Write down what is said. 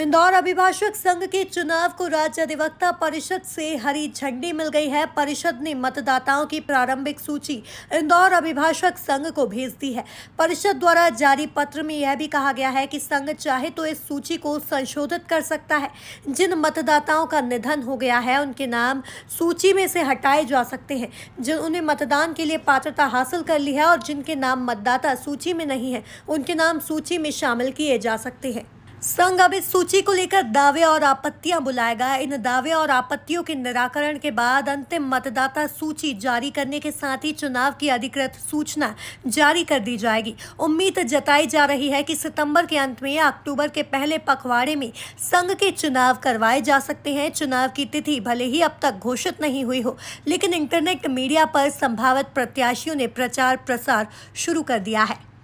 इंदौर अभिभाषक संघ के चुनाव को राज्य अधिवक्ता परिषद से हरी झंडी मिल गई है परिषद ने मतदाताओं की प्रारंभिक सूची इंदौर अभिभाषक संघ को भेज दी है परिषद द्वारा जारी पत्र में यह भी कहा गया है कि संघ चाहे तो इस सूची को संशोधित कर सकता है जिन मतदाताओं का निधन हो गया है उनके नाम सूची में से हटाए जा सकते हैं जिन्होंने मतदान के लिए पात्रता हासिल कर ली है और जिनके नाम मतदाता सूची में नहीं है उनके नाम सूची में शामिल किए जा सकते हैं संघ अब इस सूची को लेकर दावे और आपत्तियां बुलाएगा इन दावे और आपत्तियों के निराकरण के बाद अंतिम मतदाता सूची जारी करने के साथ ही चुनाव की अधिकृत सूचना जारी कर दी जाएगी उम्मीद जताई जा रही है कि सितंबर के अंत में या अक्टूबर के पहले पखवाड़े में संघ के चुनाव करवाए जा सकते हैं चुनाव की तिथि भले ही अब तक घोषित नहीं हुई हो लेकिन इंटरनेट मीडिया पर संभावित प्रत्याशियों ने प्रचार प्रसार शुरू कर दिया है